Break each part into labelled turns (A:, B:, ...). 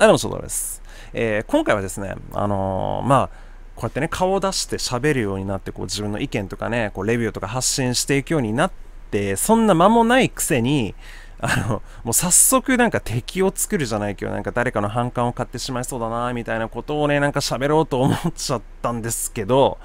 A: あどうも、翔太です。えー、今回はですね、あのー、まあ、こうやってね、顔を出して喋るようになって、こう自分の意見とかね、こうレビューとか発信していくようになって、そんな間もないくせに、あの、もう早速なんか敵を作るじゃないけど、なんか誰かの反感を買ってしまいそうだな、みたいなことをね、なんか喋ろうと思っちゃったんですけど、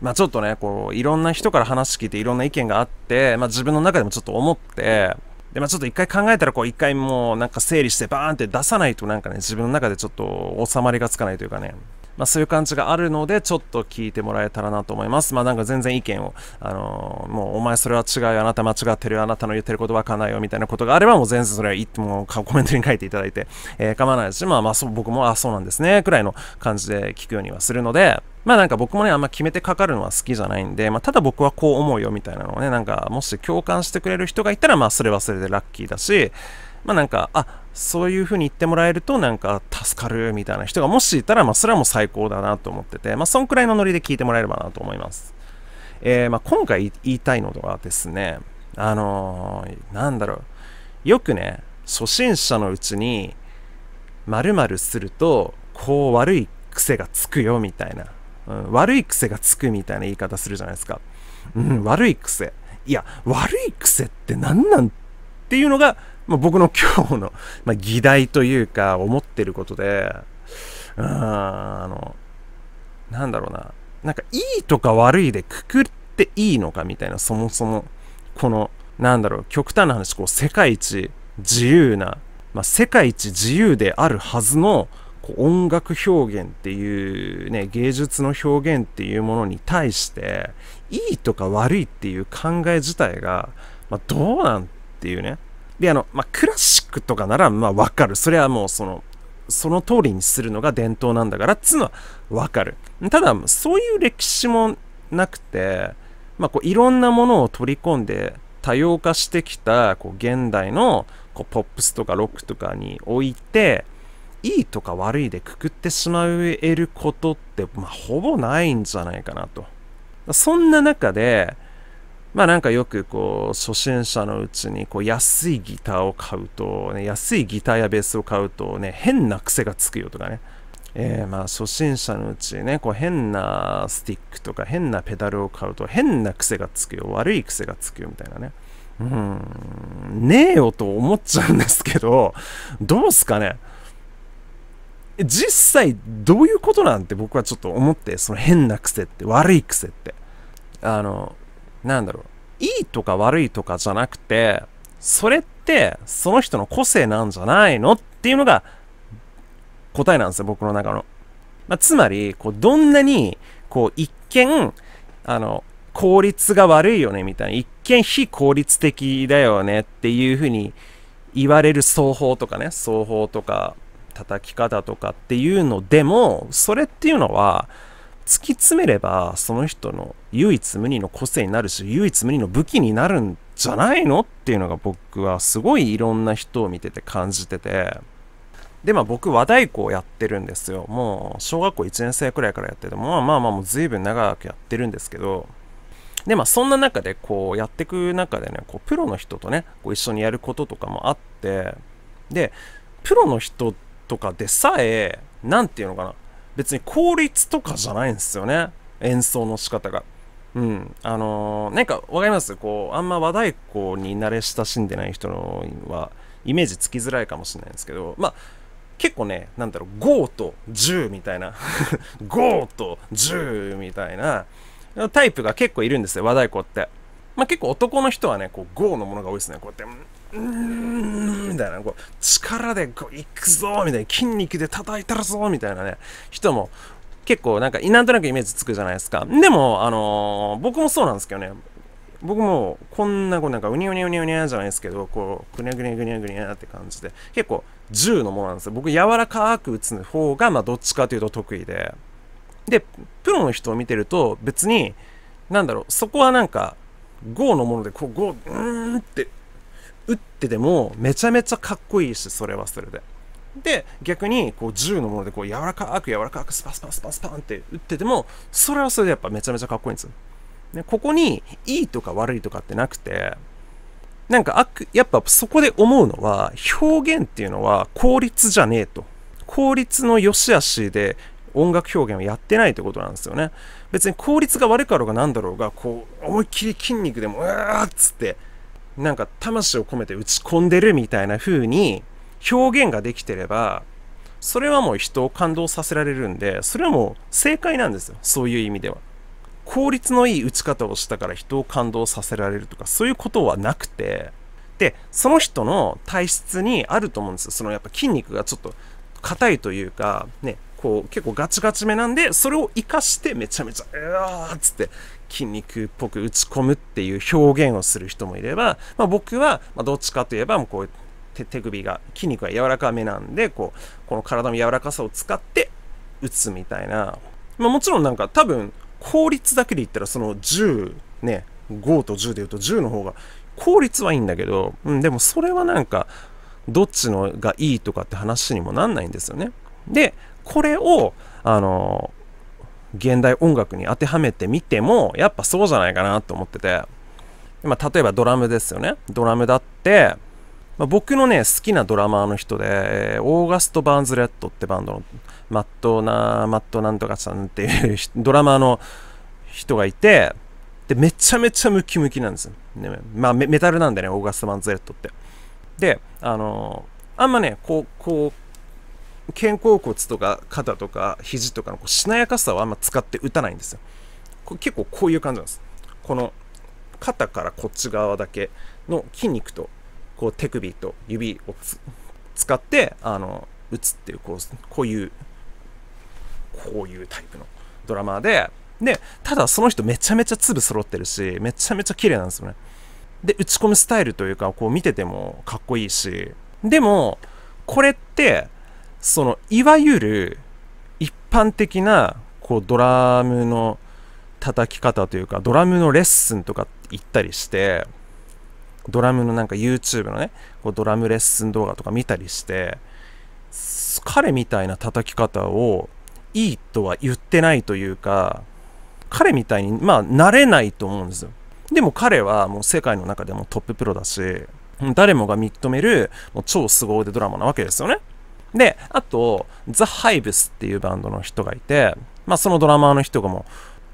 A: まあちょっとね、こう、いろんな人から話聞いていろんな意見があって、まあ自分の中でもちょっと思って、で、まあちょっと一回考えたら、こう一回もうなんか整理してバーンって出さないとなんかね、自分の中でちょっと収まりがつかないというかね、まあ、そういう感じがあるので、ちょっと聞いてもらえたらなと思います。まあ、なんか全然意見を、あのー、もうお前それは違うよ、あなた間違ってるよ、あなたの言ってることわかんないよ、みたいなことがあれば、もう全然それはいってもコメントに書いていただいて、えー、構わないし、まあまあそう、僕も、あ、そうなんですね、くらいの感じで聞くようにはするので、まあなんか僕もね、あんま決めてかかるのは好きじゃないんで、まあただ僕はこう思うよみたいなのをね、なんかもし共感してくれる人がいたら、まあそれはそれでラッキーだし、まあなんか、あ、そういうふうに言ってもらえるとなんか助かるみたいな人がもしいたら、まあそれはもう最高だなと思ってて、まあそんくらいのノリで聞いてもらえればなと思います。えー、まあ今回言いたいのはですね、あのー、なんだろう。よくね、初心者のうちに、〇〇すると、こう悪い癖がつくよみたいなうん、悪い癖がつくみたいな言い方するじゃないですか。うん、悪い癖。いや、悪い癖って何なんっていうのが、まあ、僕の今日の、まあ、議題というか、思ってることで、うん、あの、なんだろうな。なんか、いいとか悪いでくくっていいのかみたいな、そもそも、この、なんだろう、極端な話、こう、世界一自由な、まあ、世界一自由であるはずの、音楽表現っていうね芸術の表現っていうものに対していいとか悪いっていう考え自体が、まあ、どうなんっていうねであの、まあ、クラシックとかならまあ分かるそれはもうそのその通りにするのが伝統なんだからっつうのは分かるただそういう歴史もなくて、まあ、こういろんなものを取り込んで多様化してきたこう現代のこうポップスとかロックとかにおいていいとか悪いでくくってしまえることって、まあ、ほぼないんじゃないかなと。そんな中で、まあなんかよくこう、初心者のうちにこう、安いギターを買うと、ね、安いギターやベースを買うとね、変な癖がつくよとかね。えー、まあ初心者のうちね、こう変なスティックとか変なペダルを買うと変な癖がつくよ、悪い癖がつくよみたいなね。うん、ねえよと思っちゃうんですけど、どうすかね。実際どういうことなんて僕はちょっと思って、その変な癖って、悪い癖って。あの、なんだろう。いいとか悪いとかじゃなくて、それってその人の個性なんじゃないのっていうのが答えなんですよ、僕の中の。まあ、つまり、こう、どんなに、こう、一見、あの、効率が悪いよね、みたいな。一見非効率的だよねっていうふうに言われる双方とかね、双方とか、叩き方とかっていうのでもそれっていうのは突き詰めればその人の唯一無二の個性になるし唯一無二の武器になるんじゃないのっていうのが僕はすごいいろんな人を見てて感じててでまあ僕和太鼓をやってるんですよもう小学校1年生くらいからやっててまあまあまあもう随分長くやってるんですけどでまあそんな中でこうやってく中でねこうプロの人とねこう一緒にやることとかもあってでプロの人ってとかでさえ、何て言うのかな。別に効率とかじゃないんですよね。演奏の仕方が。うん。あのー、なんかわかりますこう、あんま和太鼓に慣れ親しんでない人のは、イメージつきづらいかもしれないんですけど、まあ、結構ね、なんだろう、5と10みたいな、5 と10みたいな、タイプが結構いるんですよ、和太鼓って。まあ、結構男の人はね、こう、5のものが多いですね。こうやって、うーん、みたいな、こう、力でこう、いくぞみたいな、筋肉で叩いたらぞみたいなね、人も、結構なんか、なんとなくイメージつくじゃないですか。でも、あのー、僕もそうなんですけどね、僕もこんなこうなんかうにゃうにゃうにゃうにゃじゃないですけどこうぐにゃぐにゃぐにゃぐにゃって感じで結構銃のものなんですよ僕柔らかく打つ方がまあどっちかというと得意ででプロの人を見てると別になんだろうそこはなんかゴーのものでこうゴーうーんって撃ってでもめちゃめちゃかっこいいしそれはそれで。で逆にこう銃のものでこう柔らかく柔らかくスパスパスパスパンって打っててもそれはそれでやっぱめちゃめちゃかっこいいんですよ。ね、ここにいいとか悪いとかってなくてなんか悪やっぱそこで思うのは表現っていうのは効率じゃねえと効率の良し悪しで音楽表現をやってないってことなんですよね別に効率が悪かろうが何だろうがこう思いっきり筋肉でもうわーっつってなんか魂を込めて打ち込んでるみたいな風に表現ができてれば、それはもう人を感動させられるんで、それはもう正解なんですよ。そういう意味では。効率のいい打ち方をしたから人を感動させられるとか、そういうことはなくて、で、その人の体質にあると思うんですよ。そのやっぱ筋肉がちょっと硬いというか、ね、こう結構ガチガチめなんで、それを活かしてめちゃめちゃ、うわーっつって筋肉っぽく打ち込むっていう表現をする人もいれば、まあ、僕はどっちかといえばもうこう手手首が筋肉が柔らかめなんでこうこの体の柔らかさを使って打つみたいな、まあ、もちろんなんか多分効率だけで言ったらその10ね5と10で言うと10の方が効率はいいんだけど、うん、でもそれはなんかどっちのがいいとかって話にもなんないんですよね。でこれをあのー現代音楽に当てはめてみてもやっぱそうじゃないかなと思ってて、まあ、例えばドラムですよねドラムだって、まあ、僕のね好きなドラマーの人で、えオーガスト・バーンズ・レッドってバンドのマットなマットなんとかさんっていう ドラマーの人がいてでめちゃめちゃムキムキなんですよ、ねまあ、メタルなんでねオーガスト・バーンズ・レッドってであのー、あんまねこうこう肩甲骨とか肩とか肘とかのこうしなやかさはあんま使って打たないんですよこれ結構こういう感じなんですこの肩からこっち側だけの筋肉とこう手首と指を使ってあの打つっていうこうこういうこういうタイプのドラマーででただその人めちゃめちゃ粒揃ってるしめちゃめちゃ綺麗なんですよねで打ち込むスタイルというかこう見ててもかっこいいしでもこれってそのいわゆる一般的なこうドラムの叩き方というかドラムのレッスンとか行ったりしてドラムのなんか YouTube のねこうドラムレッスン動画とか見たりして彼みたいな叩き方をいいとは言ってないというか彼みたいにまあ慣れないと思うんですよでも彼はもう世界の中でもトッププロだし誰もが認めるもう超凄腕ドラマなわけですよねで、あと、ザ・ハイブスっていうバンドの人がいて、まあ、そのドラマーの人がも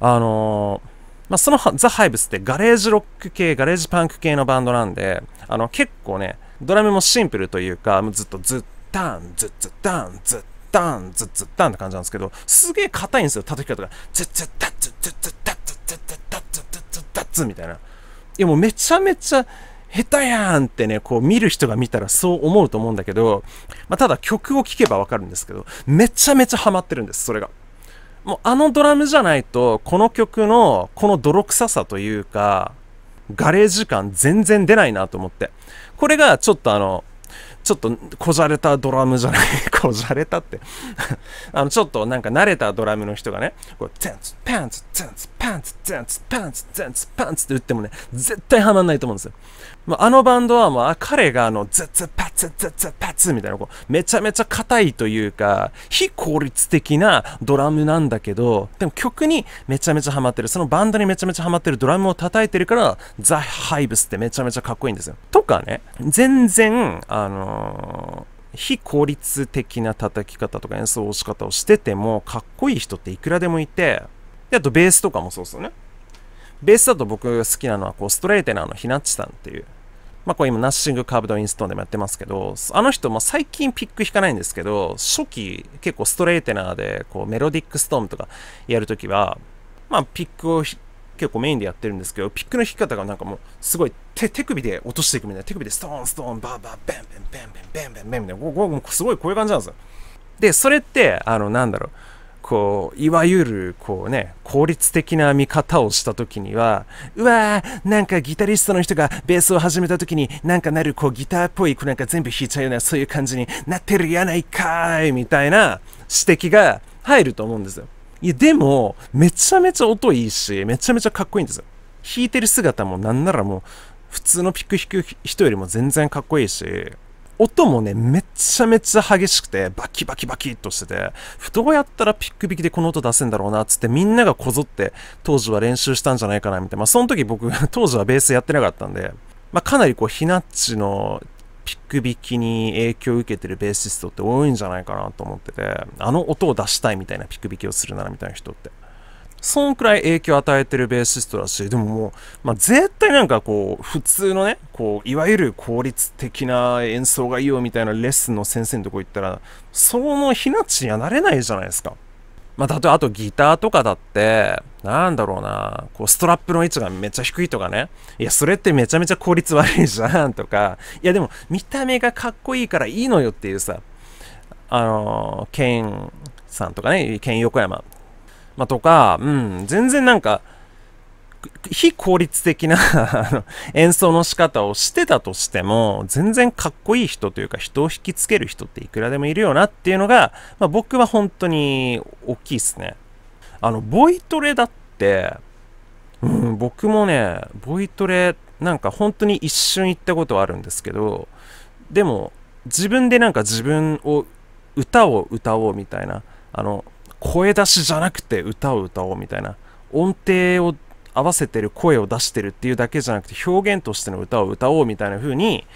A: あのー、まあ、そのザ・ハイブスってガレージロック系、ガレージパンク系のバンドなんで、あの、結構ね、ドラムもシンプルというか、ずっとずっタン、ずっずっタン、ずっタン、ずっずっタンって感じなんですけど、すげえ硬いんですよ、叩き方が。ずっずっッ、ずっずっタッ、ずっずっタッ、ずっずっタッ、ずっずっッ、た下手やんってね、こう見る人が見たらそう思うと思うんだけど、まあ、ただ曲を聴けばわかるんですけど、めちゃめちゃハマってるんです、それが。もうあのドラムじゃないと、この曲のこの泥臭さというか、ガレージ感全然出ないなと思って。これがちょっとあの、ちょっとこじゃれたドラムじゃない こじゃれたって あの、ちょっとなんか慣れたドラムの人がね、こう、ツンツ、パンツ、ツンツ、パンツ、ツンツ、パンツ、ツンツ、パンツって打ってもね、絶対ハマんないと思うんですよ。まあ、あのバンドはもう、彼があの、ズッツッパツ、ツッツッパツみたいな、こう、めちゃめちゃ硬いというか、非効率的なドラムなんだけど、でも曲にめちゃめちゃハマってる、そのバンドにめちゃめちゃハマってるドラムを叩いてるから、ザ・ハイブスってめちゃめちゃかっこいいんですよ。とかね、全然、あの、非効率的な叩き方とか演奏し方をしててもかっこいい人っていくらでもいてであとベースとかもそうですよねベースだと僕が好きなのはこうストレーテナーのひなっちさんっていうまあこれ今ナッシングカーブドインストーンでもやってますけどあの人まあ最近ピック弾かないんですけど初期結構ストレーテナーでこうメロディックストーンとかやるときはまあピックを結構メインでやってるんですけど、ピックの弾き方がなんかもう、すごい手首で落としていくみたいな、手首でストーン、ストーン、バーバー、ベンベンベンベンベンベンベンみたいな、もうすごいこういう感じなんですよ。で、それって、あの、なんだろう、こう、いわゆる、こうね、効率的な見方をした時には、うわー、なんかギタリストの人がベースを始めた時に、なんかなる、こう、ギターっぽい、なんか全部弾いちゃうような、そういう感じになってるやないかーい、みたいな指摘が入ると思うんですよ。いや、でも、めちゃめちゃ音いいし、めちゃめちゃかっこいいんですよ。弾いてる姿もなんならもう、普通のピック弾く人よりも全然かっこいいし、音もね、めちゃめちゃ激しくて、バキバキバキっとしてて、どうやったらピック引きでこの音出せんだろうな、つってみんながこぞって、当時は練習したんじゃないかな、みたいな。まあ、その時僕、当時はベースやってなかったんで、まあ、かなりこう、ひなっちのピック引きに影響を受けてるベーシストって多いんじゃないかなと思ってて、あの音を出したいみたいなピック引きをするならみたいな人って。そんくらい影響を与えてるベーシストだし、でももう、まあ、絶対なんかこう、普通のね、こう、いわゆる効率的な演奏がいいよみたいなレッスンの先生のとこ行ったら、そのひなちにはなれないじゃないですか。まあ、例えばあとギターとかだって、なんだろうな、こうストラップの位置がめっちゃ低いとかね、いや、それってめちゃめちゃ効率悪いじゃんとか、いや、でも見た目がかっこいいからいいのよっていうさ、あのー、ケンさんとかね、ケン横山、まあ、とか、うん、全然なんか、非効率的な 演奏の仕方をしてたとしても、全然かっこいい人というか人を引きつける人っていくらでもいるよなっていうのが、まあ、僕は本当に大きいですね。あの、ボイトレだって、うん、僕もね、ボイトレなんか本当に一瞬行ったことはあるんですけど、でも自分でなんか自分を歌を歌おうみたいな、あの、声出しじゃなくて歌を歌おうみたいな、音程を合わせてる声を出してるっていうだけじゃなくて表現としての歌を歌おうみたいな風に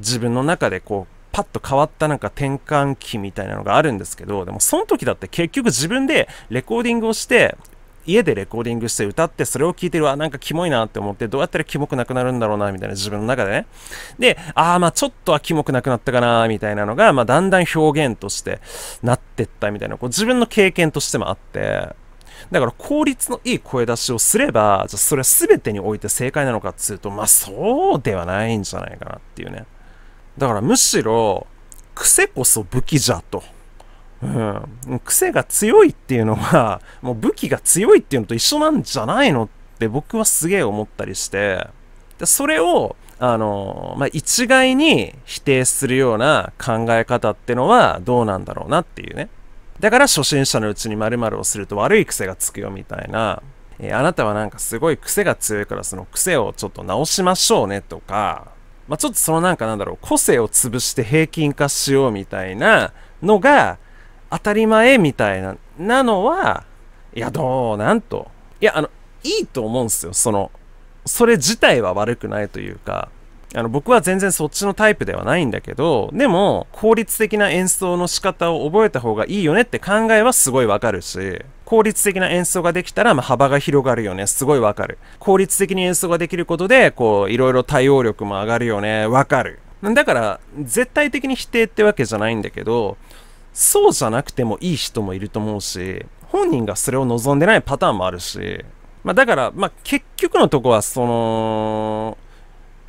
A: 自分の中でこうパッと変わったなんか転換期みたいなのがあるんですけどでもその時だって結局自分でレコーディングをして家でレコーディングして歌ってそれを聞いてるわなんかキモいなって思ってどうやったらキモくなくなるんだろうなみたいな自分の中でねでああまあちょっとはキモくなくなったかなみたいなのが、まあ、だんだん表現としてなってったみたいなこう自分の経験としてもあってだから効率のいい声出しをすれば、じゃそれは全てにおいて正解なのかっつうと、まあそうではないんじゃないかなっていうね。だからむしろ、癖こそ武器じゃと。うん。癖が強いっていうのは、もう武器が強いっていうのと一緒なんじゃないのって僕はすげえ思ったりして、でそれを、あの、まあ、一概に否定するような考え方ってのはどうなんだろうなっていうね。だから初心者のうちに〇〇をすると悪い癖がつくよみたいな、えー、あなたはなんかすごい癖が強いからその癖をちょっと直しましょうねとか、まあ、ちょっとそのなんかなんだろう、個性を潰して平均化しようみたいなのが当たり前みたいな、なのは、いや、どうなんと。いや、あの、いいと思うんですよ。その、それ自体は悪くないというか、あの僕は全然そっちのタイプではないんだけど、でも効率的な演奏の仕方を覚えた方がいいよねって考えはすごいわかるし、効率的な演奏ができたら、まあ、幅が広がるよね。すごいわかる。効率的に演奏ができることで、こう、いろいろ対応力も上がるよね。わかる。だから、絶対的に否定ってわけじゃないんだけど、そうじゃなくてもいい人もいると思うし、本人がそれを望んでないパターンもあるし、まあ、だから、まあ、結局のとこは、その、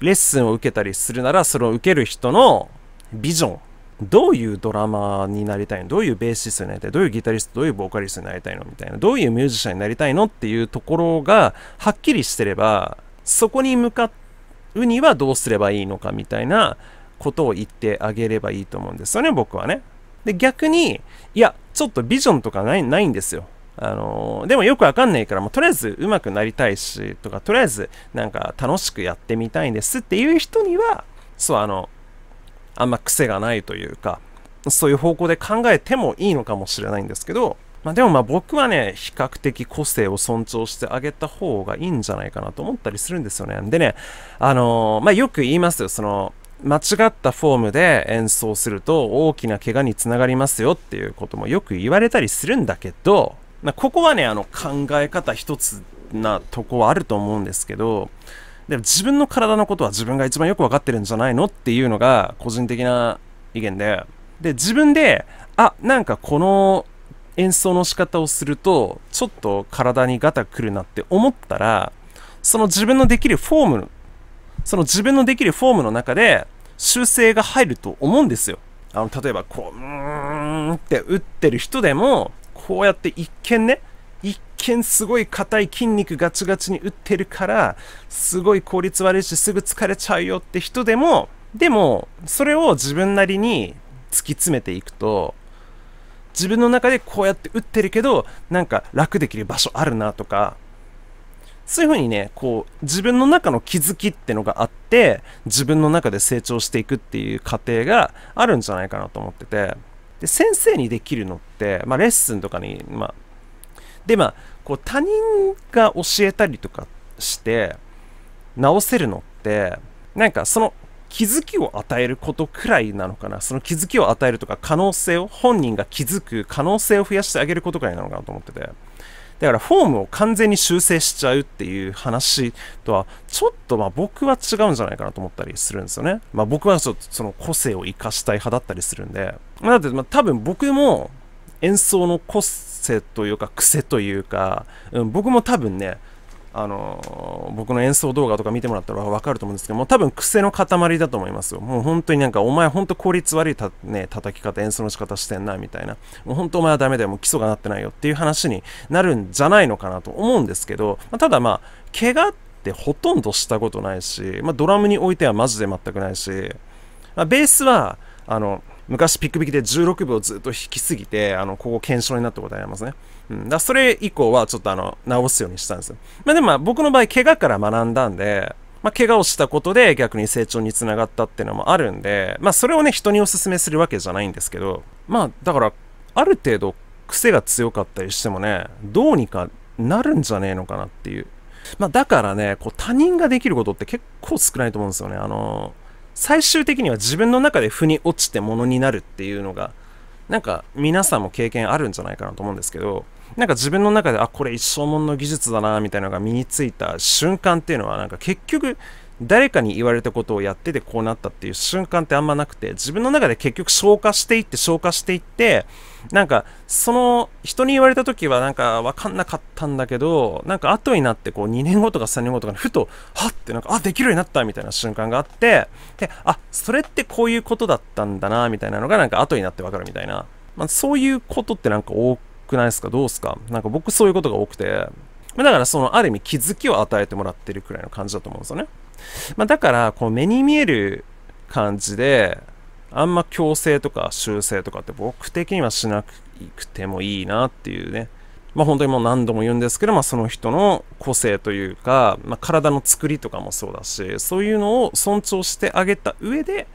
A: レッスンを受けたりするならそれを受ける人のビジョンどういうドラマになりたいのどういうベーシストになりたいどういうギタリストどういうボーカリストになりたいのみたいなどういうミュージシャンになりたいのっていうところがはっきりしてればそこに向かうにはどうすればいいのかみたいなことを言ってあげればいいと思うんですよね僕はねで逆にいやちょっとビジョンとかないないんですよあのー、でもよくわかんないから、もうとりあえず上手くなりたいし、とか、とりあえずなんか楽しくやってみたいんですっていう人には、そう、あの、あんま癖がないというか、そういう方向で考えてもいいのかもしれないんですけど、まあ、でもまあ僕はね、比較的個性を尊重してあげた方がいいんじゃないかなと思ったりするんですよね。でね、あのー、まあ、よく言いますよ、その、間違ったフォームで演奏すると大きな怪我につながりますよっていうこともよく言われたりするんだけど、まあ、ここはね、あの、考え方一つなとこはあると思うんですけど、でも自分の体のことは自分が一番よく分かってるんじゃないのっていうのが個人的な意見で、で、自分で、あ、なんかこの演奏の仕方をすると、ちょっと体にガタくるなって思ったら、その自分のできるフォーム、その自分のできるフォームの中で修正が入ると思うんですよ。あの、例えばこう、うーんって打ってる人でも、こうやって一見ね、一見すごい硬い筋肉ガチガチに打ってるから、すごい効率悪いしすぐ疲れちゃうよって人でも、でも、それを自分なりに突き詰めていくと、自分の中でこうやって打ってるけど、なんか楽できる場所あるなとか、そういうふうにね、こう、自分の中の気づきってのがあって、自分の中で成長していくっていう過程があるんじゃないかなと思ってて、で先生にできるのって、まあ、レッスンとかに、まあ、でまあこう他人が教えたりとかして直せるのってなんかその気づきを与えることくらいなのかなその気づきを与えるとか可能性を本人が気づく可能性を増やしてあげることくらいなのかなと思っててだからフォームを完全に修正しちゃうっていう話とは、ちょっとまあ僕は違うんじゃないかなと思ったりするんですよね。まあ僕はちょっとその個性を生かしたい派だったりするんで、まあ、だってまあ多分僕も演奏の個性というか癖というか、うん、僕も多分ね、あの僕の演奏動画とか見てもらったら分かると思うんですけども多分癖の塊だと思いますよもう本当になんかお前本当効率悪いた、ね、叩き方演奏の仕方してんなみたいなもう本当お前はダメだよもう基礎がなってないよっていう話になるんじゃないのかなと思うんですけど、まあ、ただまあ怪我ってほとんどしたことないし、まあ、ドラムにおいてはマジで全くないし、まあ、ベースはあの昔ピック引きで16秒ずっと弾きすぎてあのここ検証になったことありますねうん、だそれ以降はちょっとあの、直すようにしたんですよ。まあでも僕の場合、怪我から学んだんで、まあ怪我をしたことで逆に成長につながったっていうのもあるんで、まあそれをね、人にお勧めするわけじゃないんですけど、まあだから、ある程度癖が強かったりしてもね、どうにかなるんじゃねえのかなっていう。まあだからね、こう他人ができることって結構少ないと思うんですよね。あの最終的には自分の中で腑に落ちてものになるっていうのが、なんか皆さんも経験あるんじゃないかなと思うんですけど、なんか自分の中であこれ一生もんの技術だなみたいなのが身についた瞬間っていうのはなんか結局誰かに言われたことをやっててこうなったっていう瞬間ってあんまなくて自分の中で結局消化していって消化していってなんかその人に言われた時はなんか分かんなかったんだけどなんか後になってこう2年後とか3年後とかにふとはってなんかあできるようになったみたいな瞬間があってであそれってこういうことだったんだなみたいなのがなんか後になって分かるみたいな、まあ、そういうことってなんか多くくないですかどうすかなんか僕そういうことが多くて、だからそのある意味気づきを与えてもらってるくらいの感じだと思うんですよね。まあ、だから、こう目に見える感じで、あんま強制とか修正とかって僕的にはしなくてもいいなっていうね。まあ本当にもう何度も言うんですけど、まあその人の個性というか、まあ体の作りとかもそうだし、そういうのを尊重してあげた上で、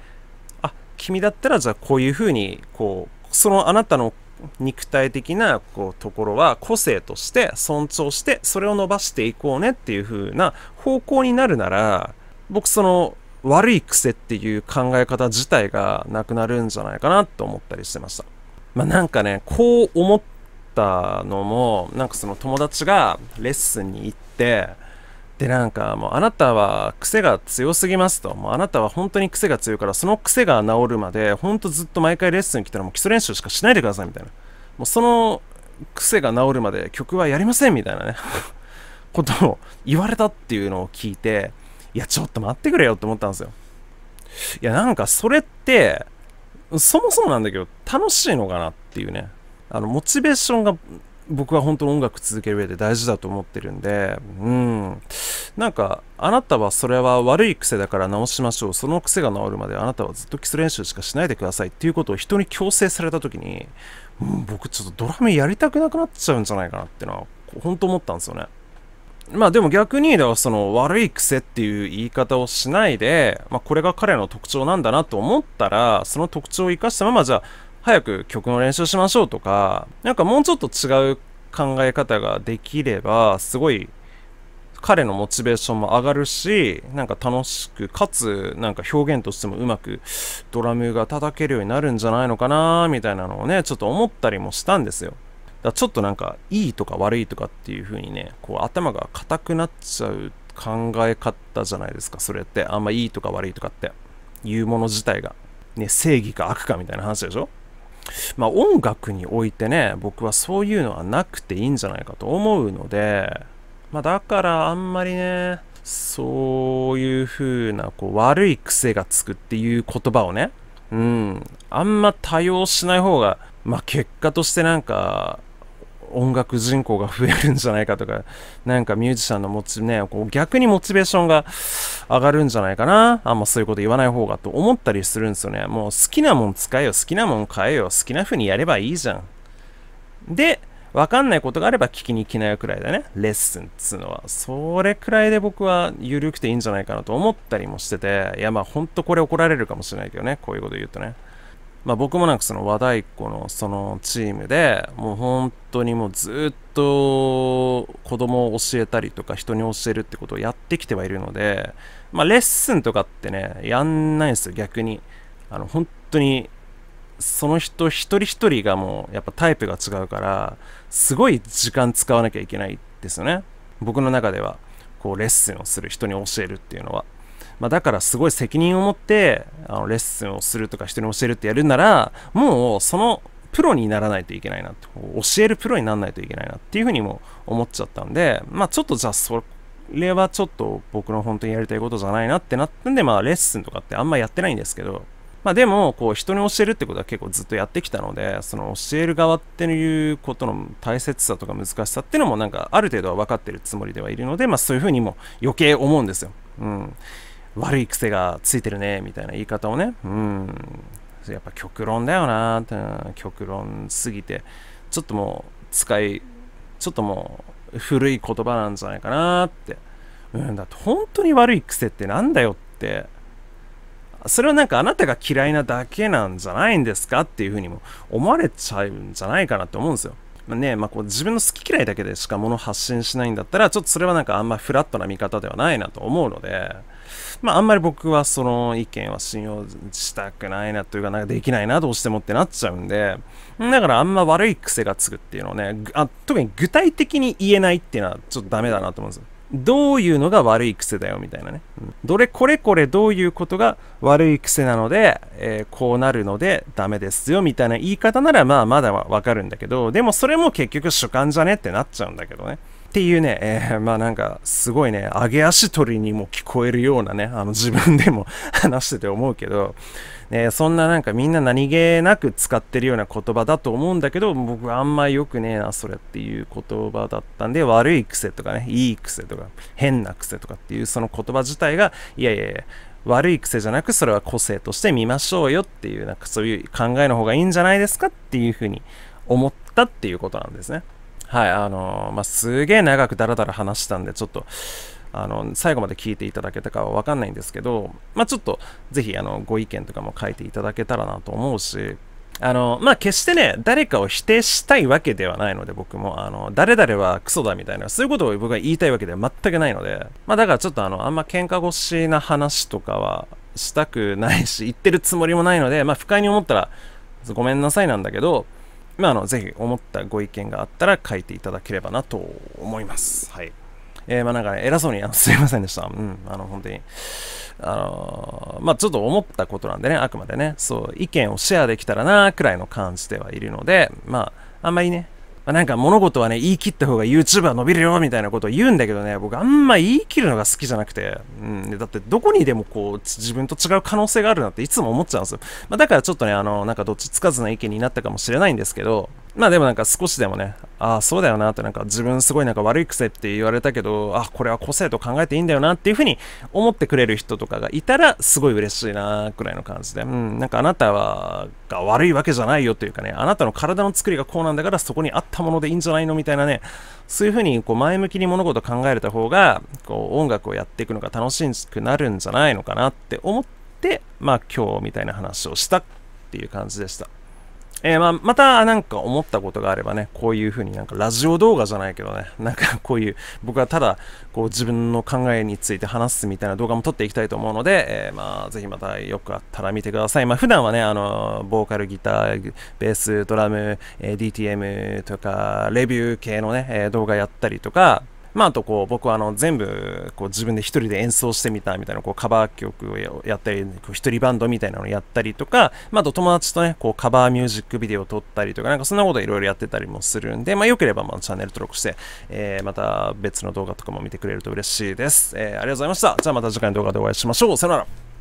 A: あ、君だったらじゃあこういうふうに、こう、そのあなたの肉体的なこうところは個性として尊重してそれを伸ばしていこうねっていう風な方向になるなら僕その悪い癖っていう考え方自体がなくなるんじゃないかなと思ったりしてました。まあ、なんかね、こう思ったのも、なんかその友達がレッスンに行って、でなんかもうあなたは癖が強すぎますともうあなたは本当に癖が強いからその癖が治るまで本当ずっと毎回レッスン来たらもう基礎練習しかしないでくださいみたいなもうその癖が治るまで曲はやりませんみたいなねことを言われたっていうのを聞いていやちょっと待ってくれよって思ったんですよいやなんかそれってそもそもなんだけど楽しいのかなっていうねあのモチベーションが僕は本当音楽続ける上で大事だと思ってるんで、うん。なんか、あなたはそれは悪い癖だから直しましょう。その癖が治るまであなたはずっと基礎練習しかしないでくださいっていうことを人に強制された時に、うん、僕ちょっとドラムやりたくなくなっちゃうんじゃないかなってのは、本当思ったんですよね。まあでも逆に、だからその悪い癖っていう言い方をしないで、まあこれが彼の特徴なんだなと思ったら、その特徴を生かしたままじゃあ、早く曲の練習しましょうとか、なんかもうちょっと違う考え方ができれば、すごい彼のモチベーションも上がるし、なんか楽しく、かつ、なんか表現としてもうまくドラムが叩けるようになるんじゃないのかなみたいなのをね、ちょっと思ったりもしたんですよ。だちょっとなんか、いいとか悪いとかっていう風にね、こう頭が硬くなっちゃう考え方じゃないですか、それって。あんまいいとか悪いとかって。いうもの自体が。ね、正義か悪かみたいな話でしょまあ、音楽においてね、僕はそういうのはなくていいんじゃないかと思うので、まあ、だからあんまりね、そういう風なこう悪い癖がつくっていう言葉をね、うん、あんま多用しない方が、まあ、結果としてなんか、音楽人口が増えるんじゃないかとか、なんかミュージシャンの持ちね、こう逆にモチベーションが上がるんじゃないかな。あんまそういうこと言わない方がと思ったりするんですよね。もう好きなもん使えよ、好きなもん買えよ、好きな風にやればいいじゃん。で、わかんないことがあれば聞きに行きなよくらいだね。レッスンっつうのは。それくらいで僕は緩くていいんじゃないかなと思ったりもしてて、いやまあほんとこれ怒られるかもしれないけどね、こういうこと言うとね。まあ、僕もなんかその和太鼓のそのチームでもう本当にもうずっと子供を教えたりとか人に教えるってことをやってきてはいるので、まあ、レッスンとかってねやんないんですよ逆にあの本当にその人一人一人がもうやっぱタイプが違うからすごい時間使わなきゃいけないですよね僕の中ではこうレッスンをする人に教えるっていうのはまあ、だからすごい責任を持ってあのレッスンをするとか人に教えるってやるならもうそのプロにならないといけないなと教えるプロにならないといけないなっていうふうにも思っちゃったんでまあちょっとじゃあそれはちょっと僕の本当にやりたいことじゃないなってなったんでまあレッスンとかってあんまやってないんですけどまあでも、こう人に教えるってことは結構ずっとやってきたので、その教える側っていうことの大切さとか難しさっていうのもなんかある程度は分かってるつもりではいるので、まあそういうふうにも余計思うんですよ。うん。悪い癖がついてるねみたいな言い方をね、うん、やっぱ極論だよなって、極論すぎて、ちょっともう使い、ちょっともう古い言葉なんじゃないかなって、うん、だって本当に悪い癖ってなんだよって、それはなんかあなたが嫌いなだけなんじゃないんですかっていうふうにも思われちゃうんじゃないかなって思うんですよ。まあ、ね、まあ、こう自分の好き嫌いだけでしかもの発信しないんだったら、ちょっとそれはなんかあんまフラットな見方ではないなと思うので、まあ、あんまり僕はその意見は信用したくないなというか、なんかできないな、どうしてもってなっちゃうんで、だからあんま悪い癖がつくっていうのをね、あ特に具体的に言えないっていうのはちょっとダメだなと思うんですよ。どういうのが悪い癖だよみたいなね、うん、どれこれこれどういうことが悪い癖なので、えー、こうなるのでダメですよみたいな言い方ならまあまだわかるんだけどでもそれも結局主観じゃねってなっちゃうんだけどねっていうね、えー、まあなんかすごいね上げ足取りにも聞こえるようなねあの自分でも 話してて思うけどえー、そんななんかみんな何気なく使ってるような言葉だと思うんだけど、僕あんま良くねえな、それっていう言葉だったんで、悪い癖とかね、いい癖とか、変な癖とかっていうその言葉自体が、いやいやいや、悪い癖じゃなくそれは個性として見ましょうよっていう、なんかそういう考えの方がいいんじゃないですかっていうふうに思ったっていうことなんですね。はい、あのー、まあ、すげえ長くダラダラ話したんで、ちょっと、あの、最後まで聞いていただけたかはわかんないんですけど、まあ、ちょっと、ぜひ、あの、ご意見とかも書いていただけたらなと思うし、あの、まあ、決してね、誰かを否定したいわけではないので、僕も、あの、誰々はクソだみたいな、そういうことを僕が言いたいわけでは全くないので、まあ、だからちょっとあの、あんま喧嘩腰な話とかはしたくないし、言ってるつもりもないので、まあ、不快に思ったら、ごめんなさいなんだけど、まあ、あの、ぜひ思ったご意見があったら書いていただければなと思います。はい。えー、まあなんか、偉そうにあの すいませんでした。うん、あの、本当に。あのー、まあちょっと思ったことなんでね、あくまでね、そう、意見をシェアできたらな、くらいの感じではいるので、まあ、あんまりね、まあ、なんか物事はね、言い切った方が y o u t u b e は伸びるよみたいなことを言うんだけどね、僕あんま言い切るのが好きじゃなくて、うん、だってどこにでもこう、自分と違う可能性があるなっていつも思っちゃうんですよ。まあ、だからちょっとね、あの、なんかどっちつかずな意見になったかもしれないんですけど、まあでもなんか少しでもね、ああ、そうだよなってなんか自分すごいなんか悪い癖って言われたけど、あこれは個性と考えていいんだよなっていうふうに思ってくれる人とかがいたらすごい嬉しいなくらいの感じで、うん、なんかあなたはが悪いわけじゃないよというかね、あなたの体の作りがこうなんだからそこにあったものでいいんじゃないのみたいなね、そういうふうにこう前向きに物事を考えれた方が、こう音楽をやっていくのが楽しくなるんじゃないのかなって思って、まあ今日みたいな話をしたっていう感じでした。えー、まあ、またなんか思ったことがあればね、こういうふうになんかラジオ動画じゃないけどね、なんかこういう、僕はただこう自分の考えについて話すみたいな動画も撮っていきたいと思うので、えー、まあ、ぜひまたよくあったら見てください。まあ、普段はね、あの、ボーカル、ギター、ベース、ドラム、えー、DTM とか、レビュー系のね、え動画やったりとか、まあ、あとこう僕はあの全部こう自分で1人で演奏してみたみたいなこうカバー曲をやったり一人バンドみたいなのをやったりとか、まあ、あと友達とねこうカバーミュージックビデオを撮ったりとかなんかそんなこといろいろやってたりもするんで、まあ、よければまあチャンネル登録して、えー、また別の動画とかも見てくれると嬉しいです、えー、ありがとうございましたじゃあまた次回の動画でお会いしましょうさよなら